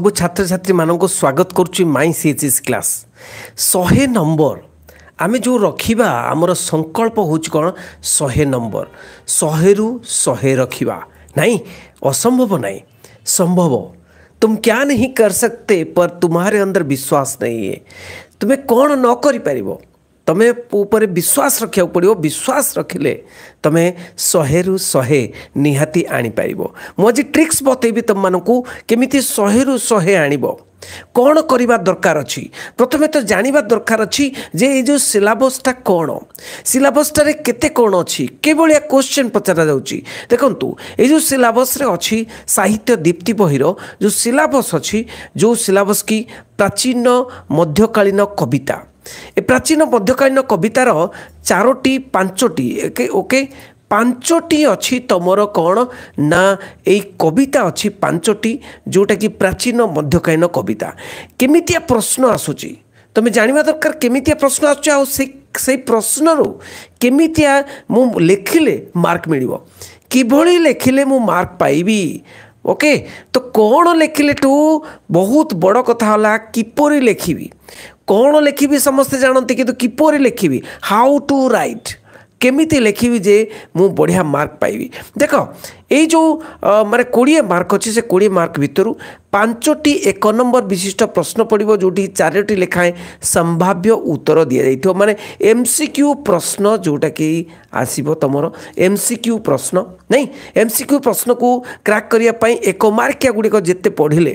सब छात्र छात्री मान स्वागत माय सीएचएस क्लास शहे नंबर आम जो रखा आमर संकल्प हूँ कौन शहे नंबर शहे रु शहे रखा नहीं असंभव ना संभव तुम क्या नहीं कर सकते पर तुम्हारे अंदर विश्वास नहीं है तुम्हें कौन न करी ତୁମେ ଉପରେ ବିଶ୍ୱାସ ରଖିବାକୁ ପଡ଼ିବ ବିଶ୍ୱାସ ରଖିଲେ ତୁମେ ଶହେରୁ ଶହେ ନିହାତି ଆଣିପାରିବ ମୁଁ ଆଜି ଟ୍ରିକ୍ସ ବତେଇବି ତୁମମାନଙ୍କୁ କେମିତି ଶହେରୁ ଶହେ ଆଣିବ କ'ଣ କରିବା ଦରକାର ଅଛି ପ୍ରଥମେ ତ ଜାଣିବା ଦରକାର ଅଛି ଯେ ଏଇ ଯେଉଁ ସିଲାବସ୍ଟା କ'ଣ ସିଲାବସ୍ଟାରେ କେତେ କ'ଣ ଅଛି କେଭଳିଆ କୋଶ୍ଚିନ୍ ପଚରାଯାଉଛି ଦେଖନ୍ତୁ ଏଇ ଯେଉଁ ସିଲାବସ୍ରେ ଅଛି ସାହିତ୍ୟ ଦୀପ୍ତି ବହିର ଯେଉଁ ସିଲାବସ୍ ଅଛି ଯେଉଁ ସିଲାବସ୍ କି ପ୍ରାଚୀନ ମଧ୍ୟକାଳୀନ କବିତା ଏ ପ୍ରାଚୀନ ମଧ୍ୟକାଳୀନ କବିତାର ଚାରୋଟି ପାଞ୍ଚଟି ଓକେ ପାଞ୍ଚଟି ଅଛି ତମର କ'ଣ ନା ଏଇ କବିତା ଅଛି ପାଞ୍ଚଟି ଯେଉଁଟାକି ପ୍ରାଚୀନ ମଧ୍ୟକାଳୀନ କବିତା କେମିତିଆ ପ୍ରଶ୍ନ ଆସୁଛି ତୁମେ ଜାଣିବା ଦରକାର କେମିତିଆ ପ୍ରଶ୍ନ ଆସୁଛି ଆଉ ସେ ସେଇ ପ୍ରଶ୍ନରୁ କେମିତିଆ ମୁଁ ଲେଖିଲେ ମାର୍କ ମିଳିବ କିଭଳି ଲେଖିଲେ ମୁଁ ମାର୍କ ପାଇବି ଓକେ ତ କ'ଣ ଲେଖିଲେଠୁ ବହୁତ ବଡ଼ କଥା ହେଲା କିପରି ଲେଖିବି କ'ଣ ଲେଖିବି ସମସ୍ତେ ଜାଣନ୍ତି କିନ୍ତୁ କିପରି ଲେଖିବି ହାଉ ଟୁ ରାଇଟ୍ କେମିତି ଲେଖିବି ଯେ ମୁଁ ବଢ଼ିଆ ମାର୍କ ପାଇବି ଦେଖ এই ଯେଉଁ ମାନେ କୋଡ଼ିଏ ମାର୍କ ଅଛି ସେ କୋଡ଼ିଏ ମାର୍କ ଭିତରୁ ପାଞ୍ଚଟି ଏକ ନମ୍ବର ବିଶିଷ୍ଟ ପ୍ରଶ୍ନ ପଡ଼ିବ ଯେଉଁଠି ଚାରୋଟି ଲେଖାଏଁ ସମ୍ଭାବ୍ୟ ଉତ୍ତର ଦିଆଯାଇଥିବ ମାନେ ଏମ୍ ସି କ୍ୟୁ ପ୍ରଶ୍ନ ଯେଉଁଟାକି ଆସିବ ତୁମର ଏମ୍ ସି କ୍ୟୁ ପ୍ରଶ୍ନ ନାହିଁ ଏମ୍ ସି କ୍ୟୁ ପ୍ରଶ୍ନକୁ କ୍ରାକ୍ କରିବା ପାଇଁ ଏକ ମାର୍କିଆ ଗୁଡ଼ିକ ଯେତେ ପଢ଼ିଲେ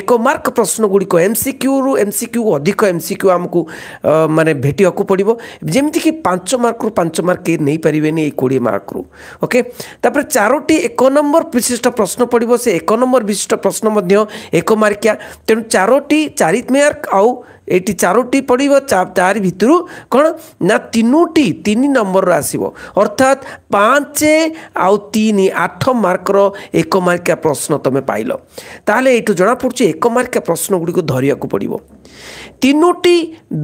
ଏକ ମାର୍କ ପ୍ରଶ୍ନ ଗୁଡ଼ିକ ଏମ୍ ସି କ୍ୟୁରୁ ଏମ୍ ସି କ୍ୟୁ ଅଧିକ ଏମ୍ ସି କ୍ୟୁ ଆମକୁ ମାନେ ଭେଟିବାକୁ ପଡ଼ିବ ଯେମିତିକି ପାଞ୍ଚ ମାର୍କରୁ ପାଞ୍ଚ ମାର୍କ କେହି ନେଇପାରିବେନି ଏଇ କୋଡ଼ିଏ ମାର୍କରୁ ଓକେ ତାପରେ ଚାରୋଟି ଏକ ଏକ ନମ୍ବର ବିଶିଷ୍ଟ ପ୍ରଶ୍ନ ପଡ଼ିବ ସେ ଏକ ନମ୍ବର ବିଶିଷ୍ଟ ପ୍ରଶ୍ନ ମଧ୍ୟ ଏକ ମାର୍କିଆ ତେଣୁ ଚାରୋଟି ଚାରି ମାର୍କ ଆଉ ଏଠି ଚାରୋଟି ପଡ଼ିବ ତାରି ଭିତରୁ କ'ଣ ନା ତିନୋଟି ତିନି ନମ୍ବରର ଆସିବ ଅର୍ଥାତ୍ ପାଞ୍ଚ ଆଉ ତିନି ଆଠ ମାର୍କର ଏକ ମାର୍କିଆ ପ୍ରଶ୍ନ ତୁମେ ପାଇଲ ତାହେଲେ ଏଇଠୁ ଜଣାପଡ଼ୁଛି ଏକ ମାର୍କିଆ ପ୍ରଶ୍ନ ଗୁଡ଼ିକୁ ଧରିବାକୁ ପଡ଼ିବ ତିନୋଟି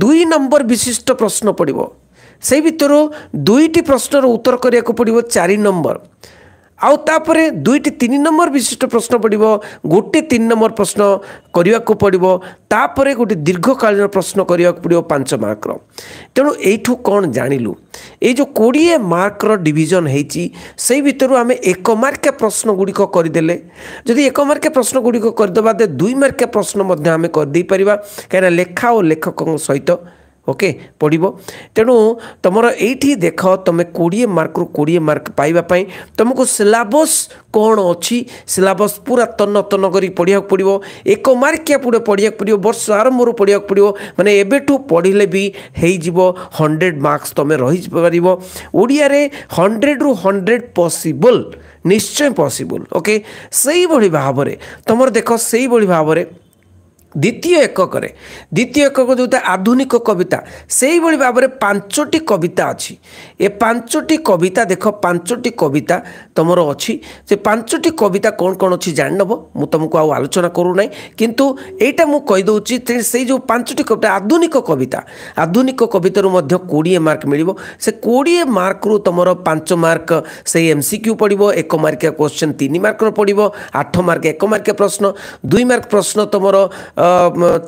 ଦୁଇ ନମ୍ବର ବିଶିଷ୍ଟ ପ୍ରଶ୍ନ ପଡ଼ିବ ସେହି ଭିତରୁ ଦୁଇଟି ପ୍ରଶ୍ନର ଉତ୍ତର କରିବାକୁ ପଡ଼ିବ ଚାରି ନମ୍ବର ଆଉ ତାପରେ ଦୁଇଟି ତିନି ନମ୍ବର ବିଶିଷ୍ଟ ପ୍ରଶ୍ନ ପଡ଼ିବ ଗୋଟେ ତିନି ନମ୍ବର ପ୍ରଶ୍ନ କରିବାକୁ ପଡ଼ିବ ତାପରେ ଗୋଟେ ଦୀର୍ଘକାଳୀନ ପ୍ରଶ୍ନ କରିବାକୁ ପଡ଼ିବ ପାଞ୍ଚ ମାର୍କର ତେଣୁ ଏଇଠୁ କ'ଣ ଜାଣିଲୁ ଏଇ ଯେଉଁ କୋଡ଼ିଏ ମାର୍କର ଡିଭିଜନ୍ ହେଇଛି ସେଇ ଭିତରୁ ଆମେ ଏକ ମାର୍କିଆ ପ୍ରଶ୍ନ ଗୁଡ଼ିକ କରିଦେଲେ ଯଦି ଏକ ମାର୍କିଆ ପ୍ରଶ୍ନ ଗୁଡ଼ିକ କରିଦେବା ଦୁଇ ମାର୍କିଆ ପ୍ରଶ୍ନ ମଧ୍ୟ ଆମେ କରିଦେଇପାରିବା କାହିଁକିନା ଲେଖା ଓ ଲେଖକଙ୍କ ସହିତ ଓକେ ପଡ଼ିବ ତେଣୁ ତୁମର ଏଇଠି ଦେଖ ତୁମେ କୋଡ଼ିଏ ମାର୍କରୁ କୋଡ଼ିଏ ମାର୍କ ପାଇବା ପାଇଁ ତୁମକୁ ସିଲାବସ୍ କ'ଣ ଅଛି ସିଲାବସ୍ ପୁରା ତନ୍ନ ତନ୍ନ କରି ପଢ଼ିବାକୁ ପଡ଼ିବ ଏକ ମାର୍କିଆ ପୁଡ଼େ ପଢ଼ିବାକୁ ପଡ଼ିବ ବର୍ଷ ଆରମ୍ଭରୁ ପଢ଼ିବାକୁ ପଡ଼ିବ ମାନେ ଏବେଠୁ ପଢ଼ିଲେ ବି ହେଇଯିବ ହଣ୍ଡ୍ରେଡ଼ ମାର୍କସ୍ ତୁମେ ରହିପାରିବ ଓଡ଼ିଆରେ ହଣ୍ଡ୍ରେଡ଼ରୁ ହଣ୍ଡ୍ରେଡ଼ ପସିବଲ୍ ନିଶ୍ଚୟ ପସିବଲ୍ ଓକେ ସେଇଭଳି ଭାବରେ ତୁମର ଦେଖ ସେଇଭଳି ଭାବରେ দ্বিতীয় এককরে দ্বিতীয় একক ଯେଉଁଟା ଆଧୁନିକ କବିତା ସେଇଭଳି ଭାବରେ ପାଞ୍ଚଟି କବିତା ଅଛି ଏ ପାଞ୍ଚଟି କବିତା ଦେଖ ପାଞ୍ଚଟି କବିତା ତୁମର ଅଛି ସେ ପାଞ୍ଚଟି କବିତା କ'ଣ କ'ଣ ଅଛି ଜାଣିନେବ ମୁଁ ତୁମକୁ ଆଉ ଆଲୋଚନା କରୁନାହିଁ କିନ୍ତୁ ଏଇଟା ମୁଁ କହିଦେଉଛି ସେଇ ଯେଉଁ ପାଞ୍ଚଟି କବିତା ଆଧୁନିକ କବିତା ଆଧୁନିକ କବିତାରୁ ମଧ୍ୟ କୋଡ଼ିଏ ମାର୍କ ମିଳିବ ସେ କୋଡ଼ିଏ ମାର୍କରୁ ତୁମର ପାଞ୍ଚ ମାର୍କ ସେଇ ଏମ୍ ସି କ୍ୟୁ ପଡ଼ିବ ଏକ ମାର୍କିଆ କ୍ୱେଶ୍ଚନ୍ ତିନି ମାର୍କର ପଡ଼ିବ ଆଠ ମାର୍କ ଏକ ମାର୍କିଆ ପ୍ରଶ୍ନ ଦୁଇ ମାର୍କ ପ୍ରଶ୍ନ ତୁମର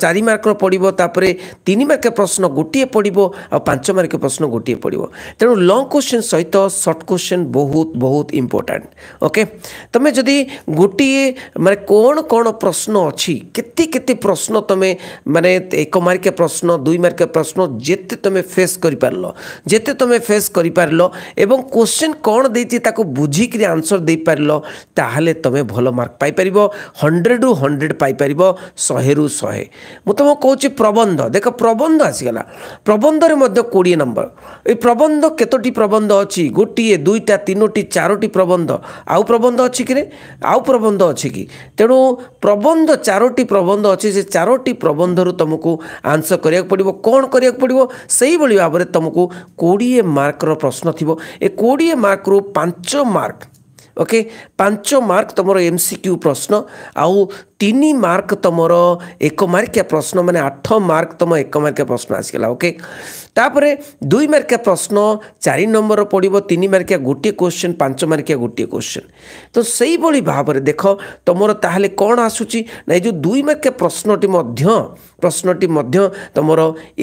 ଚାରି ମାର୍କର ପଡ଼ିବ ତାପରେ ତିନି ମାର୍କ ପ୍ରଶ୍ନ ଗୋଟିଏ ପଡ଼ିବ ଆଉ ପାଞ୍ଚ ମାର୍କ ପ୍ରଶ୍ନ ଗୋଟିଏ ପଡ଼ିବ ତେଣୁ ଲଙ୍ଗ୍ କୋଶ୍ଚିନ୍ ସହିତ ସର୍ଟ କୋଶ୍ଚିନ୍ ବହୁତ ବହୁତ ଇମ୍ପୋର୍ଟାଣ୍ଟ ଓକେ ତୁମେ ଯଦି ଗୋଟିଏ ମାନେ କ'ଣ କ'ଣ ପ୍ରଶ୍ନ ଅଛି କେତେ କେତେ ପ୍ରଶ୍ନ ତୁମେ ମାନେ ଏକ ମାର୍କିଆ ପ୍ରଶ୍ନ ଦୁଇ ମାର୍କିଆ ପ୍ରଶ୍ନ ଯେତେ ତୁମେ ଫେସ୍ କରିପାରିଲ ଯେତେ ତୁମେ ଫେସ୍ କରିପାରିଲ ଏବଂ କୋଶ୍ଚିନ୍ କ'ଣ ଦେଇଛି ତାକୁ ବୁଝିକିରି ଆନ୍ସର ଦେଇପାରିଲ ତାହେଲେ ତୁମେ ଭଲ ମାର୍କ ପାଇପାରିବ ହଣ୍ଡ୍ରେଡ଼ରୁ ହଣ୍ଡ୍ରେଡ଼ ପାଇପାରିବ ଶହେରୁ କୋଡ଼ିଏରୁ ଶହେ ମୁଁ ତୁମକୁ କହୁଛି ପ୍ରବନ୍ଧ ଦେଖ ପ୍ରବନ୍ଧ ଆସିଗଲା ପ୍ରବନ୍ଧରେ ମଧ୍ୟ କୋଡ଼ିଏ ନମ୍ବର ଏଇ ପ୍ରବନ୍ଧ କେତୋଟି ପ୍ରବନ୍ଧ ଅଛି ଗୋଟିଏ ଦୁଇଟା ତିନୋଟି ଚାରୋଟି ପ୍ରବନ୍ଧ ଆଉ ପ୍ରବନ୍ଧ ଅଛି କିରେ ଆଉ ପ୍ରବନ୍ଧ ଅଛି କି ତେଣୁ ପ୍ରବନ୍ଧ ଚାରୋଟି ପ୍ରବନ୍ଧ ଅଛି ସେ ଚାରୋଟି ପ୍ରବନ୍ଧରୁ ତୁମକୁ ଆନ୍ସର କରିବାକୁ ପଡ଼ିବ କ'ଣ କରିବାକୁ ପଡ଼ିବ ସେହିଭଳି ଭାବରେ ତୁମକୁ କୋଡ଼ିଏ ମାର୍କର ପ୍ରଶ୍ନ ଥିବ ଏ କୋଡ଼ିଏ ମାର୍କରୁ ପାଞ୍ଚ ମାର୍କ ଓକେ ପାଞ୍ଚ ମାର୍କ ତୁମର ଏମ୍ ସି କ୍ୟୁ ପ୍ରଶ୍ନ ଆଉ ତିନି ମାର୍କ ତୁମର ଏକ ମାର୍କିଆ ପ୍ରଶ୍ନ ମାନେ ଆଠ ମାର୍କ ତୁମ ଏକ ମାର୍କିଆ ପ୍ରଶ୍ନ ଆସିଗଲା ଓକେ ତାପରେ ଦୁଇ ମାର୍କିଆ ପ୍ରଶ୍ନ ଚାରି ନମ୍ବର ପଡ଼ିବ ତିନି ମାର୍କିଆ ଗୋଟିଏ କୋଶ୍ଚିନ୍ ପାଞ୍ଚ ମାର୍କିଆ ଗୋଟିଏ କୋଶ୍ଚିନ୍ ତ ସେଇଭଳି ଭାବରେ ଦେଖ ତୁମର ତାହେଲେ କ'ଣ ଆସୁଛି ନା ଏ ଯେଉଁ ଦୁଇ ମାର୍କିଆ ପ୍ରଶ୍ନଟି ମଧ୍ୟ ପ୍ରଶ୍ନଟି ମଧ୍ୟ ତୁମର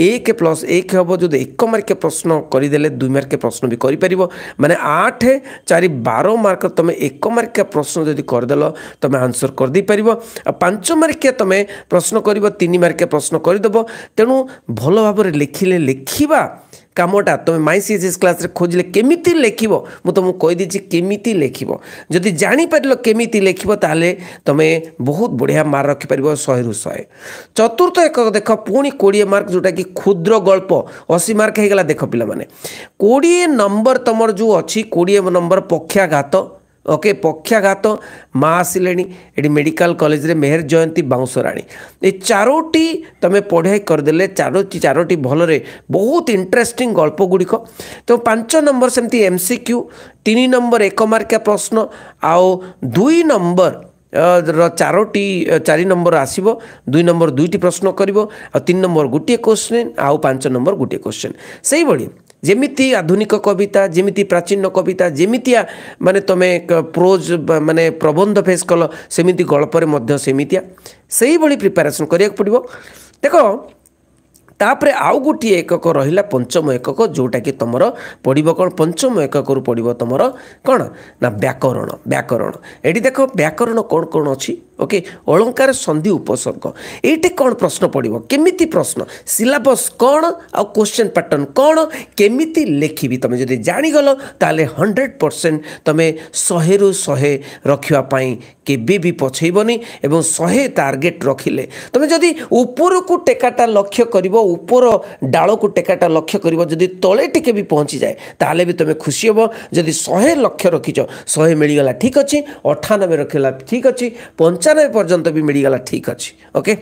ଏକ ପ୍ଲସ୍ ଏକ ହେବ ଯଦି ଏକ ମାର୍କିଆ ପ୍ରଶ୍ନ କରିଦେଲେ ଦୁଇ ମାର୍କିଆ ପ୍ରଶ୍ନ ବି କରିପାରିବ ମାନେ ଆଠ ଚାରି ବାର ମାର୍କ ତୁମେ ଏକ ମାର୍କିଆ ପ୍ରଶ୍ନ ଯଦି କରିଦେଲ ତୁମେ ଆନ୍ସର୍ କରିଦେଇପାରିବ ପାଞ୍ଚ ମାର୍କିଆ ତୁମେ ପ୍ରଶ୍ନ କରିବ ତିନି ମାର୍କିଆ ପ୍ରଶ୍ନ କରିଦେବ ତେଣୁ ଭଲ ଭାବରେ ଲେଖିଲେ ଲେଖିବା କାମଟା ତୁମେ ମାଇ ସି ଏସ୍ କ୍ଲାସ୍ରେ ଖୋଜିଲେ କେମିତି ଲେଖିବ ମୁଁ ତୁମକୁ କହିଦେଇଛି କେମିତି ଲେଖିବ ଯଦି ଜାଣିପାରିଲ କେମିତି ଲେଖିବ ତାହେଲେ ତୁମେ ବହୁତ ବଢ଼ିଆ ମାର୍କ ରଖିପାରିବ ଶହେରୁ ଶହେ ଚତୁର୍ଥ ଏକକ ଦେଖ ପୁଣି କୋଡ଼ିଏ ମାର୍କ ଯେଉଁଟାକି କ୍ଷୁଦ୍ର ଗଳ୍ପ ଅଶୀ ମାର୍କ ହେଇଗଲା ଦେଖ ପିଲାମାନେ କୋଡ଼ିଏ ନମ୍ବର ତୁମର ଯେଉଁ ଅଛି କୋଡ଼ିଏ ନମ୍ବର ପକ୍ଷାଘାତ ଓକେ ପକ୍ଷାଘାତ ମା ଆସିଲେଣି ଏଠି ମେଡ଼ିକାଲ କଲେଜରେ ମେହେର ଜୟନ୍ତୀ ବାଉଁଶରାଣୀ ଏ ଚାରୋଟି ତୁମେ ପଢ଼ାଇ କରିଦେଲେ ଚାରୋଟି ଚାରୋଟି ଭଲରେ ବହୁତ ଇଣ୍ଟରେଷ୍ଟିଂ ଗଳ୍ପ ଗୁଡ଼ିକ ତ ପାଞ୍ଚ ନମ୍ବର ସେମିତି ଏମ୍ ସି କ୍ୟୁ ତିନି ନମ୍ବର ଏକ ମାର୍କିଆ ପ୍ରଶ୍ନ ଆଉ ଦୁଇ ନମ୍ବର ର ଚାରୋଟି ଚାରି ନମ୍ବର ଆସିବ ଦୁଇ ନମ୍ବର ଦୁଇଟି ପ୍ରଶ୍ନ କରିବ ଆଉ ତିନି ନମ୍ବର ଗୋଟିଏ କୋଶ୍ଚିନ୍ ଆଉ ପାଞ୍ଚ ନମ୍ବର ଗୋଟିଏ କୋଶ୍ଚିନ୍ ସେଇଭଳି ଯେମିତି ଆଧୁନିକ କବିତା ଯେମିତି ପ୍ରାଚୀନ କବିତା ଯେମିତିଆ ମାନେ ତୁମେ ପ୍ରୋଜ ମାନେ ପ୍ରବନ୍ଧ ଫେସ୍ କଲ ସେମିତି ଗଳ୍ପରେ ମଧ୍ୟ ସେମିତିଆ ସେଇଭଳି ପ୍ରିପାରେସନ୍ କରିବାକୁ ପଡ଼ିବ ଦେଖ ତାପରେ ଆଉ ଗୋଟିଏ ଏକକ ରହିଲା ପଞ୍ଚମ ଏକକ ଯେଉଁଟାକି ତୁମର ପଡ଼ିବ କ'ଣ ପଞ୍ଚମ ଏକକରୁ ପଡ଼ିବ ତୁମର କ'ଣ ନା ବ୍ୟାକରଣ ବ୍ୟାକରଣ ଏଠି ଦେଖ ବ୍ୟାକରଣ କ'ଣ କ'ଣ ଅଛି ଓକେ ଅଳଙ୍କାର ସନ୍ଧି ଉପସର୍ଗ ଏଇଠି କ'ଣ ପ୍ରଶ୍ନ ପଡ଼ିବ କେମିତି ପ୍ରଶ୍ନ ସିଲାବସ୍ କ'ଣ ଆଉ କୋଶ୍ଚେନ୍ ପାଟର୍ନ କ'ଣ କେମିତି ଲେଖିବି ତୁମେ ଯଦି ଜାଣିଗଲ ତାହେଲେ ହଣ୍ଡ୍ରେଡ଼ ପରସେଣ୍ଟ ତୁମେ ଶହେରୁ ଶହେ ରଖିବା ପାଇଁ କେବେ ବି ପଛେଇବନି ଏବଂ ଶହେ ଟାର୍ଗେଟ୍ ରଖିଲେ ତୁମେ ଯଦି ଉପରକୁ ଟେକାଟା ଲକ୍ଷ୍ୟ କରିବ ଉପର ଡାଳକୁ ଟେକାଟା ଲକ୍ଷ୍ୟ କରିବ ଯଦି ତଳେ ଟିକେ ବି ପହଞ୍ଚିଯାଏ ତାହେଲେ ବି ତୁମେ ଖୁସି ହେବ ଯଦି ଶହେ ଲକ୍ଷ୍ୟ ରଖିଛ ଶହେ ମିଳିଗଲା ଠିକ୍ ଅଛି ଅଠାନବେ ରଖିଲା ଠିକ୍ ଅଛି ପଞ୍ଚାନବେ ପଞ୍ଚାନବେ ପର୍ଯ୍ୟନ୍ତ ବି ମିଳିଗଲା ଠିକ୍ ଅଛି ଓକେ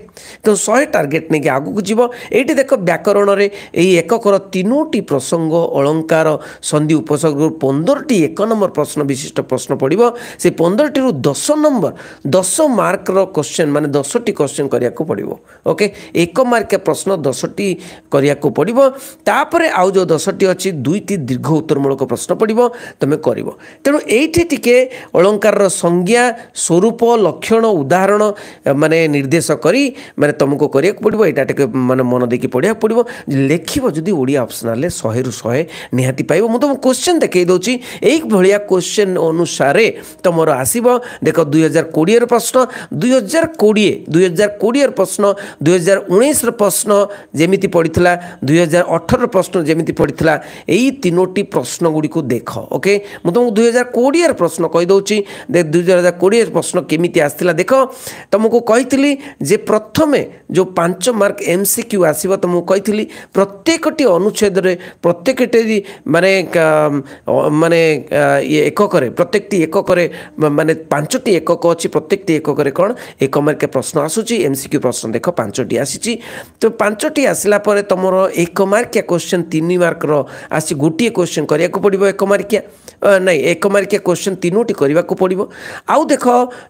ତେଣୁ ଶହେ ଟାର୍ଗେଟ୍ ନେଇକି ଆଗକୁ ଯିବ ଏଇଠି ଦେଖ ବ୍ୟାକରଣରେ ଏଇ ଏକକର ତିନୋଟି ପ୍ରସଙ୍ଗ ଅଳଙ୍କାର ସନ୍ଧି ଉପସର୍ଗରୁ ପନ୍ଦରଟି ଏକ ନମ୍ବର ପ୍ରଶ୍ନ ବିଶିଷ୍ଟ ପ୍ରଶ୍ନ ପଡ଼ିବ ସେ ପନ୍ଦରଟିରୁ ଦଶ ନମ୍ବର ଦଶ ମାର୍କର କୋଶ୍ଚିନ୍ ମାନେ ଦଶଟି କୋଶ୍ଚିନ୍ କରିବାକୁ ପଡ଼ିବ ଓକେ ଏକ ମାର୍କ ପ୍ରଶ୍ନ ଦଶଟି କରିବାକୁ ପଡ଼ିବ ତାପରେ ଆଉ ଯେଉଁ ଦଶଟି ଅଛି ଦୁଇଟି ଦୀର୍ଘ ଉତ୍ତରମୂଳକ ପ୍ରଶ୍ନ ପଡ଼ିବ ତୁମେ କରିବ ତେଣୁ ଏଇଠି ଟିକେ ଅଳଙ୍କାରର ସଂଜ୍ଞା ସ୍ୱରୂପ ଲକ୍ଷଣ ଉଦାହରଣ ମାନେ ନିର୍ଦ୍ଦେଶ କରି ମାନେ ତୁମକୁ କରିବାକୁ ପଡ଼ିବ ଏଇଟା ଟିକେ ମାନେ ମନ ଦେଇକି ପଢ଼ିବାକୁ ପଡ଼ିବ ଲେଖିବ ଯଦି ଓଡ଼ିଆ ଅପସନାଲରେ ଶହେରୁ ଶହେ ନିହାତି ପାଇବ ମୁଁ ତୁମକୁ କୋଶ୍ଚିନ୍ ଦେଖାଇ ଦେଉଛି ଏଇଭଳିଆ କୋଶ୍ଚିନ୍ ଅନୁସାରେ ତୁମର ଆସିବ ଦେଖ ଦୁଇ ହଜାର କୋଡ଼ିଏର ପ୍ରଶ୍ନ ଦୁଇ ହଜାର କୋଡ଼ିଏ ଦୁଇ ହଜାର କୋଡ଼ିଏର ପ୍ରଶ୍ନ ଦୁଇ ହଜାର ଉଣେଇଶର ପ୍ରଶ୍ନ ଯେମିତି ପଡ଼ିଥିଲା ଦୁଇ ହଜାର ଅଠରର ପ୍ରଶ୍ନ ଯେମିତି ପଡ଼ିଥିଲା ଏଇ ତିନୋଟି ପ୍ରଶ୍ନ ଗୁଡ଼ିକୁ ଦେଖ ଓକେ ମୁଁ ତୁମକୁ ଦୁଇ ହଜାର କୋଡ଼ିଏର ପ୍ରଶ୍ନ କହିଦେଉଛି ଦୁଇ ହଜାର କୋଡ଼ିଏ ପ୍ରଶ୍ନ କେମିତି ଆସିଥିଲା ଦେଖ ତୁମକୁ କହିଥିଲି ଯେ ପ୍ରଥମେ ଯେଉଁ ପାଞ୍ଚ ମାର୍କ ଏମ୍ ସି କ୍ୟୁ ଆସିବ ତୁମକୁ କହିଥିଲି ପ୍ରତ୍ୟେକଟି ଅନୁଚ୍ଛେଦରେ ପ୍ରତ୍ୟେକଟି ମାନେ ମାନେ ଏକକରେ ପ୍ରତ୍ୟେକଟି ଏକକରେ ମାନେ ପାଞ୍ଚଟି ଏକକ ଅଛି ପ୍ରତ୍ୟେକଟି ଏକକରେ କ'ଣ ଏକ ମାର୍କ ପ୍ରଶ୍ନ ଆସୁଛି ଏମ୍ ସି କ୍ୟୁ ପ୍ରଶ୍ନ ଦେଖ ପାଞ୍ଚଟି ଆସିଛି ତ ପାଞ୍ଚଟି ଆସିଲା ପରେ ତୁମର ଏକ ମାର୍କିଆ କୋଶ୍ଚିନ୍ ତିନି ମାର୍କର ଆସି ଗୋଟିଏ କୋଶ୍ଚିନ୍ କରିବାକୁ ପଡ଼ିବ ଏକ ମାର୍କିଆ ନାଇଁ ଏକ ମାର୍କିଆ କୋଶ୍ଚିନ୍ ତିନୋଟି କରିବାକୁ ପଡ଼ିବ ଆଉ ଦେଖ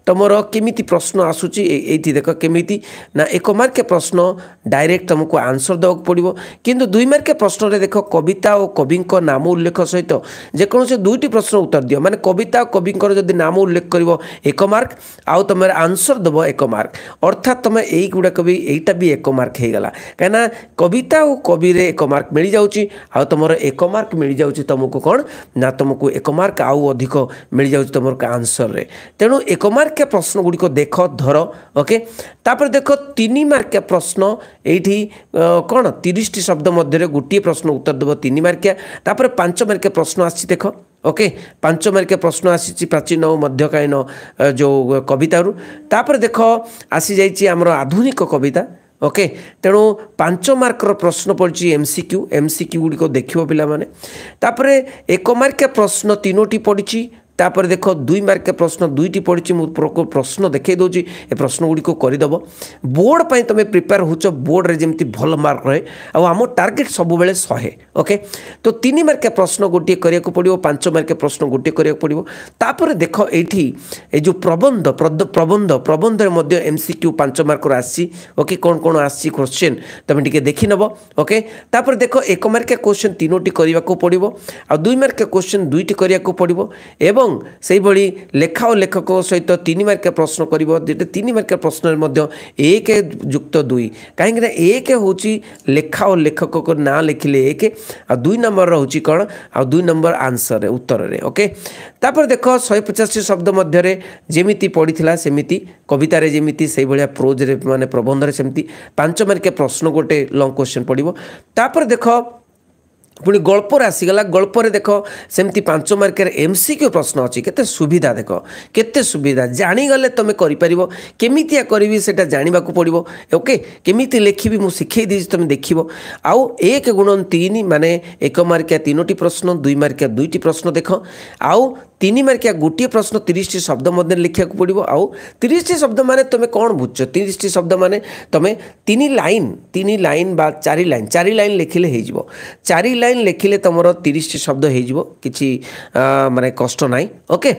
ତୁମର କେମିତି ଏମିତି ପ୍ରଶ୍ନ ଆସୁଛି ଏଇଠି ଦେଖ କେମିତି ନା ଏକ ମାର୍କେ ପ୍ରଶ୍ନ ଡାଇରେକ୍ଟ ତୁମକୁ ଆନ୍ସର ଦେବାକୁ ପଡ଼ିବ କିନ୍ତୁ ଦୁଇ ମାର୍କେ ପ୍ରଶ୍ନରେ ଦେଖ କବିତା ଓ କବିଙ୍କ ନାମ ଉଲ୍ଲେଖ ସହିତ ଯେକୌଣସି ଦୁଇଟି ପ୍ରଶ୍ନ ଉତ୍ତର ଦିଅ ମାନେ କବିତା ଓ କବିଙ୍କର ଯଦି ନାମ ଉଲ୍ଲେଖ କରିବ ଏକ ମାର୍କ ଆଉ ତୁମେ ଆନ୍ସର ଦେବ ଏକ ମାର୍କ ଅର୍ଥାତ୍ ତୁମେ ଏଇଗୁଡ଼ାକ ବି ଏଇଟା ବି ଏକ ମାର୍କ ହେଇଗଲା କାହିଁକିନା କବିତା ଓ କବିରେ ଏକ ମାର୍କ ମିଳିଯାଉଛି ଆଉ ତୁମର ଏକ ମାର୍କ ମିଳିଯାଉଛି ତୁମକୁ କ'ଣ ନା ତୁମକୁ ଏକ ମାର୍କ ଆଉ ଅଧିକ ମିଳିଯାଉଛି ତୁମର ଆନ୍ସରରେ ତେଣୁ ଏକ ମାର୍କିଆ ପ୍ରଶ୍ନ ଗୁଡ଼ିକ দেখ ধর ওকে ତାପରେ ଦେଖ ତିନି ମାର୍କିଆ ପ୍ରଶ୍ନ ଏଇଠି କ'ଣ ତିରିଶଟି ଶବ୍ଦ ମଧ୍ୟରେ ଗୋଟିଏ ପ୍ରଶ୍ନ ଉତ୍ତର ଦେବ ତିନି ମାର୍କିଆ ତାପରେ ପାଞ୍ଚ ମାର୍କିଆ ପ୍ରଶ୍ନ ଆସିଛି ଦେଖ ଓକେ ପାଞ୍ଚ ମାର୍କିଆ ପ୍ରଶ୍ନ ଆସିଛି ପ୍ରାଚୀନ ଓ ମଧ୍ୟକାଳୀନ ଯେଉଁ କବିତାରୁ ତାପରେ ଦେଖ ଆସିଯାଇଛି ଆମର ଆଧୁନିକ କବିତା ଓକେ ତେଣୁ ପାଞ୍ଚ ମାର୍କର ପ୍ରଶ୍ନ ପଡ଼ିଛି M C Q M C Q ଗୁଡ଼ିକ ଦେଖିବ ପିଲାମାନେ ତାପରେ ଏକ ମାର୍କିଆ ପ୍ରଶ୍ନ ତିନୋଟି ପଡ଼ିଛି ତାପରେ ଦେଖ ଦୁଇ ମାର୍କ ପ୍ରଶ୍ନ ଦୁଇଟି ପଡ଼ିଛି ମୁଁ ପ୍ରଶ୍ନ ଦେଖାଇ ଦେଉଛି ଏ ପ୍ରଶ୍ନ ଗୁଡ଼ିକୁ କରିଦେବ ବୋର୍ଡ଼ ପାଇଁ ତୁମେ ପ୍ରିପେୟାର ହେଉଛ ବୋର୍ଡ଼ରେ ଯେମିତି ଭଲ ମାର୍କ ରହେ ଆଉ ଆମ ଟାର୍ଗେଟ୍ ସବୁବେଳେ ଶହେ ଓକେ ତ ତିନି ମାର୍କ ପ୍ରଶ୍ନ ଗୋଟିଏ କରିବାକୁ ପଡ଼ିବ ପାଞ୍ଚ ମାର୍କ ପ୍ରଶ୍ନ ଗୋଟିଏ କରିବାକୁ ପଡ଼ିବ ତାପରେ ଦେଖ ଏଇଠି ଏ ଯେଉଁ ପ୍ରବନ୍ଧ ପ୍ରବନ୍ଧ ପ୍ରବନ୍ଧରେ ମଧ୍ୟ ଏମ୍ ସି କ୍ୟୁ ପାଞ୍ଚ ମାର୍କର ଆସିଛି ଓକେ କ'ଣ କ'ଣ ଆସିଛି କୋଶ୍ଚିନ୍ ତୁମେ ଟିକେ ଦେଖିନେବ ଓକେ ତାପରେ ଦେଖ ଏକ ମାର୍କିଆ କୋଶ୍ଚିନ୍ ତିନୋଟି କରିବାକୁ ପଡ଼ିବ ଆଉ ଦୁଇ ମାର୍କିଆ କୋଶ୍ଚିନ୍ ଦୁଇଟି କରିବାକୁ ପଡ଼ିବ ଏବଂ ଏବଂ ସେହିଭଳି ଲେଖା ଓ ଲେଖକ ସହିତ ତିନି ମାର୍କିଆ ପ୍ରଶ୍ନ କରିବ ଯେଉଁଟା ତିନି ମାର୍କିଆ ପ୍ରଶ୍ନରେ ମଧ୍ୟ ଏକ ଯୁକ୍ତ ଦୁଇ କାହିଁକିନା ଏକ ହେଉଛି ଲେଖା ଓ ଲେଖକଙ୍କ ନାଁ ଲେଖିଲେ ଏକ ଆଉ ଦୁଇ ନମ୍ବର ରହୁଛି କ'ଣ ଆଉ ଦୁଇ ନମ୍ବର ଆନ୍ସରରେ ଉତ୍ତରରେ ଓକେ ତାପରେ ଦେଖ ଶହେ ପଚାଶଟି ଶବ୍ଦ ମଧ୍ୟରେ ଯେମିତି ପଡ଼ିଥିଲା ସେମିତି କବିତାରେ ଯେମିତି ସେଇଭଳିଆ ପ୍ରୋଜରେ ମାନେ ପ୍ରବନ୍ଧରେ ସେମିତି ପାଞ୍ଚ ମାର୍କିଆ ପ୍ରଶ୍ନ ଗୋଟେ ଲଙ୍ଗ୍ କୋଶ୍ଚିନ୍ ପଡ଼ିବ ତାପରେ ଦେଖ ପୁଣି ଗଳ୍ପରେ ଆସିଗଲା ଗଳ୍ପରେ ଦେଖ ସେମିତି ପାଞ୍ଚ ମାର୍କରେ ଏମ୍ ସି କ୍ୟୁ ପ୍ରଶ୍ନ ଅଛି କେତେ ସୁବିଧା ଦେଖ କେତେ ସୁବିଧା ଜାଣିଗଲେ ତୁମେ କରିପାରିବ କେମିତିଆ କରିବି ସେଇଟା ଜାଣିବାକୁ ପଡ଼ିବ ଓକେ କେମିତି ଲେଖିବି ମୁଁ ଶିଖେଇ ଦେଇଛି ତୁମେ ଦେଖିବ ଆଉ ଏକ ଗୁଣ ତିନି ମାନେ ଏକ ମାର୍କିଆ ତିନୋଟି ପ୍ରଶ୍ନ ଦୁଇ ମାର୍କିଆ ଦୁଇଟି ପ୍ରଶ୍ନ ଦେଖ ଆଉ ତିନି ମାର୍କିଆ ଗୋଟିଏ ପ୍ରଶ୍ନ ତିରିଶଟି ଶବ୍ଦ ମଧ୍ୟରେ ଲେଖିବାକୁ ପଡ଼ିବ ଆଉ ତିରିଶଟି ଶବ୍ଦ ମାନେ ତୁମେ କ'ଣ ବୁଝୁଛ ତିରିଶଟି ଶବ୍ଦ ମାନେ ତୁମେ ତିନି ଲାଇନ୍ ତିନି ଲାଇନ୍ ବା ଚାରି ଲାଇନ୍ ଚାରି ଲାଇନ୍ ଲେଖିଲେ ହେଇଯିବ ଚାରି ଲାଇନ୍ ଲେଖିଲେ ତୁମର ତିରିଶଟି ଶବ୍ଦ ହେଇଯିବ କିଛି ମାନେ କଷ୍ଟ ନାହିଁ ଓକେ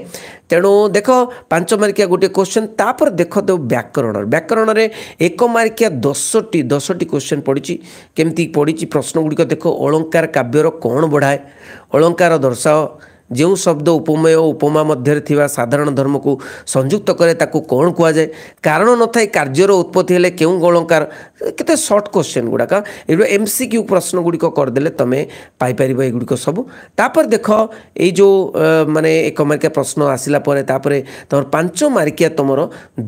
ତେଣୁ ଦେଖ ପାଞ୍ଚ ମାର୍କିଆ ଗୋଟିଏ କୋଶ୍ଚେନ୍ ତାପରେ ଦେଖ ତ ବ୍ୟାକରଣରେ ବ୍ୟାକରଣରେ ଏକ ମାର୍କିଆ ଦଶଟି ଦଶଟି କୋଶ୍ଚେନ୍ ପଡ଼ିଛି କେମିତି ପଡ଼ିଛି ପ୍ରଶ୍ନଗୁଡ଼ିକ ଦେଖ ଅଳଙ୍କାର କାବ୍ୟର କ'ଣ ବଢ଼ାଏ ଅଳଙ୍କାର ଦର୍ଶାଅ ଯେଉଁ ଶବ୍ଦ ଉପମେୟ ଓ ଉପମା ମଧ୍ୟରେ ଥିବା ସାଧାରଣ ଧର୍ମକୁ ସଂଯୁକ୍ତ କରେ ତାକୁ କ'ଣ କୁହାଯାଏ କାରଣ ନଥାଏ କାର୍ଯ୍ୟର ଉତ୍ପତ୍ତି ହେଲେ କେଉଁ ଅଳଙ୍କାର କେତେ ସର୍ଟ କୋଶ୍ଚିନ୍ ଗୁଡ଼ାକ ଏଗୁଡ଼ା ଏମ୍ ସି କ୍ୟୁ ପ୍ରଶ୍ନ ଗୁଡ଼ିକ କରିଦେଲେ ତୁମେ ପାଇପାରିବ ଏଗୁଡ଼ିକ ସବୁ ତାପରେ ଦେଖ ଏଇ ଯେଉଁ ମାନେ ଏକ ମାର୍କିଆ ପ୍ରଶ୍ନ ଆସିଲା ପରେ ତାପରେ ତୁମର ପାଞ୍ଚ ମାର୍କିଆ ତୁମର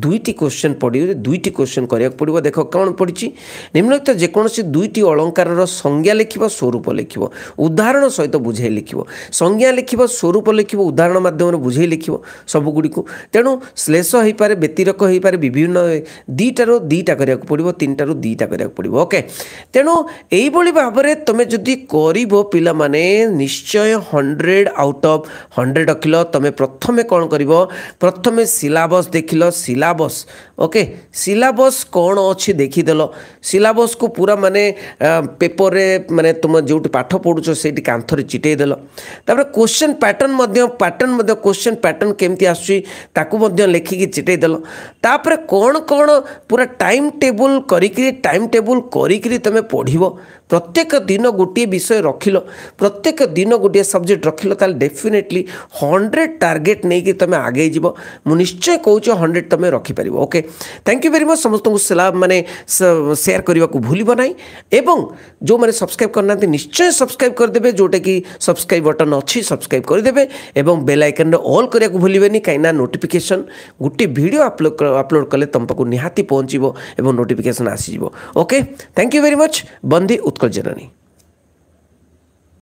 ଦୁଇଟି କୋଶ୍ଚିନ୍ ପଡ଼ିବ ଦୁଇଟି କୋଶ୍ଚିନ୍ କରିବାକୁ ପଡ଼ିବ ଦେଖ କ'ଣ ପଡ଼ିଛି ନିମ୍ନଲିଖିତ ଯେକୌଣସି ଦୁଇଟି ଅଳଙ୍କାରର ସଂଜ୍ଞା ଲେଖିବ ସ୍ୱରୂପ ଲେଖିବ ଉଦାହରଣ ସହିତ ବୁଝାଇ ଲେଖିବ ସଂଜ୍ଞା ଲେଖିବ ସ୍ୱରୂପ ଲେଖିବ ଉଦାହରଣ ମାଧ୍ୟମରେ ବୁଝେଇ ଲେଖିବ ସବୁଗୁଡ଼ିକୁ ତେଣୁ ଶ୍ଲେଷ ହୋଇପାରେ ବ୍ୟତିରକ ହୋଇପାରେ ବିଭିନ୍ନ ଦୁଇଟାରୁ ଦୁଇଟା କରିବାକୁ ପଡ଼ିବ ତିନିଟାରୁ ଦୁଇଟା କରିବାକୁ ପଡ଼ିବ ଓକେ ତେଣୁ ଏଇଭଳି ଭାବରେ ତୁମେ ଯଦି କରିବ ପିଲାମାନେ ନିଶ୍ଚୟ ହଣ୍ଡ୍ରେଡ଼ ଆଉଟ୍ ଅଫ୍ ହଣ୍ଡ୍ରେଡ଼ ରଖିଲ ତୁମେ ପ୍ରଥମେ କ'ଣ କରିବ ପ୍ରଥମେ ସିଲାବସ୍ ଦେଖିଲ ସିଲାବସ୍ ओके सिलाबस କ'ଣ ଅଛି ଦେଖିଦେଲ ସିଲାବସ୍କୁ ପୁରା ମାନେ ପେପରରେ ମାନେ ତୁମ ଯେଉଁଠି ପାଠ ପଢ଼ୁଛ ସେଇଠି କାନ୍ଥରେ ଚିଟେଇ ଦେଲ ତାପରେ କୋଶ୍ଚେନ୍ ପ୍ୟାଟର୍ନ ମଧ୍ୟ ପ୍ୟାଟର୍ନ ମଧ୍ୟ କୋଶ୍ଚେନ୍ ପ୍ୟାଟର୍ନ କେମିତି ଆସୁଛି ତାକୁ ମଧ୍ୟ ଲେଖିକି ଚିଟେଇ ଦେଲ ତାପରେ କ'ଣ କ'ଣ ପୁରା ଟାଇମ୍ ଟେବୁଲ୍ କରିକିରି ଟାଇମ୍ ଟେବୁଲ୍ କରିକିରି ତୁମେ ପଢ଼ିବ प्रत्येक दिन गोटे विषय रखिल प्रत्येक दिन गोटे सब्जेक्ट रखिल ताल हंड्रेड टार्गेट नहीं तुम आगे जीव मु निश्चय कौच हंड्रेड तुम रखिपार okay thank you very much समस्त स्लाब मैंने सेयार करने को भूल ना एवं जो मैंने सब्सक्राइब करना निश्चय सब्सक्राइब करदे जोटा कि सब्सक्राइब बटन अच्छी सब्सक्राइब करदे एवं बेल आइकन ऑल करने को भूलें कहीं नोटिफिकेसन गोटे भिड अपलोड कले तुम पाक निहाती पहुँचो नोटिफिकेसन आसीज okay thank you very much बंदी उत्क कल्चर नहीं